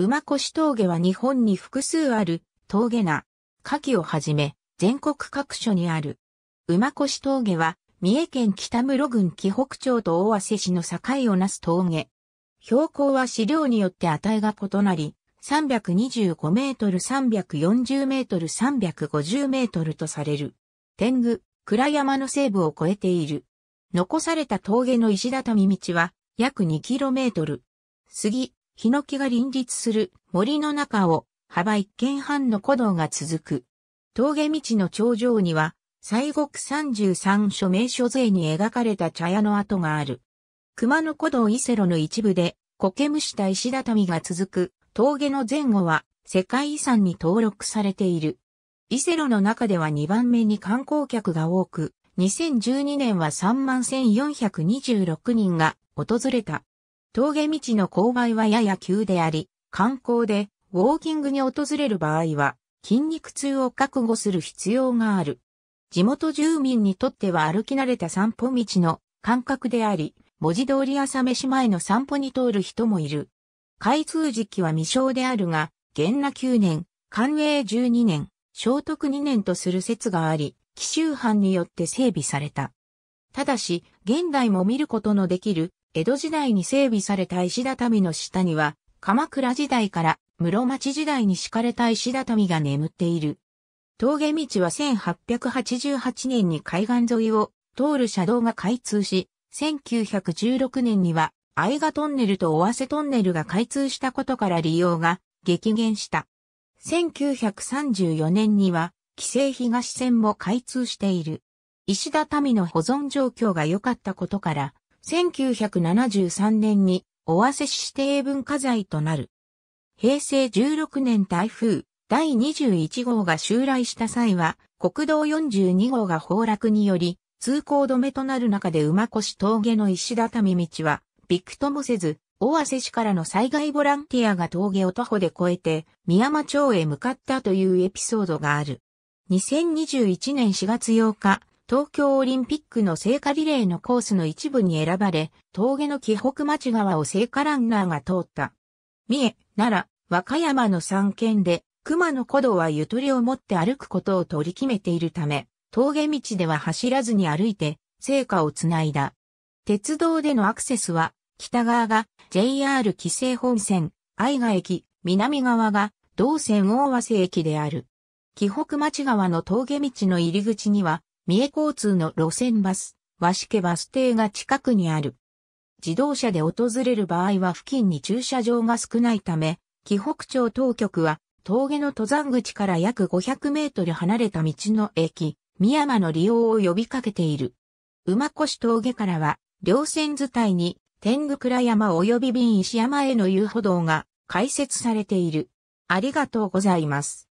馬越峠は日本に複数ある峠な、夏季をはじめ、全国各所にある。馬越峠は、三重県北室郡紀北町と大鷲市の境をなす峠。標高は資料によって値が異なり、325メートル、340メートル、350メートルとされる。天狗、倉山の西部を越えている。残された峠の石畳道は、約2トル。杉、ヒノキが林立する森の中を幅一軒半の古道が続く。峠道の頂上には、西国三十三所名所税に描かれた茶屋の跡がある。熊野古道伊勢路の一部で、苔むした石畳が続く峠の前後は世界遺産に登録されている。伊勢路の中では2番目に観光客が多く、2012年は31,426人が訪れた。峠道の勾配はやや急であり、観光でウォーキングに訪れる場合は筋肉痛を覚悟する必要がある。地元住民にとっては歩き慣れた散歩道の感覚であり、文字通り朝飯前の散歩に通る人もいる。開通時期は未詳であるが、元那9年、寛永12年、聖徳2年とする説があり、紀州藩によって整備された。ただし、現代も見ることのできる江戸時代に整備された石畳の下には、鎌倉時代から室町時代に敷かれた石畳が眠っている。峠道は1888年に海岸沿いを通る車道が開通し、1916年には愛賀トンネルと尾鷲トンネルが開通したことから利用が激減した。1934年には、帰省東線も開通している。石畳の保存状況が良かったことから、1973年に尾鷲市指定文化財となる。平成16年台風第21号が襲来した際は、国道42号が崩落により、通行止めとなる中で馬越峠の石畳道は、びくともせず、尾鷲市からの災害ボランティアが峠を徒歩で越えて、宮山町へ向かったというエピソードがある。2021年4月8日、東京オリンピックの聖火リレーのコースの一部に選ばれ、峠の紀北町川を聖火ランナーが通った。三重、奈良、和歌山の三県で、熊野古道はゆとりを持って歩くことを取り決めているため、峠道では走らずに歩いて、聖火をつないだ。鉄道でのアクセスは、北側が JR 紀勢本線、愛賀駅、南側が道線大和瀬駅である。紀北町側の峠道の入り口には、三重交通の路線バス、和式バス停が近くにある。自動車で訪れる場合は付近に駐車場が少ないため、紀北町当局は峠の登山口から約500メートル離れた道の駅、三山の利用を呼びかけている。馬越峠からは、両線伝いに天狗倉山及び瓶石山への遊歩道が開設されている。ありがとうございます。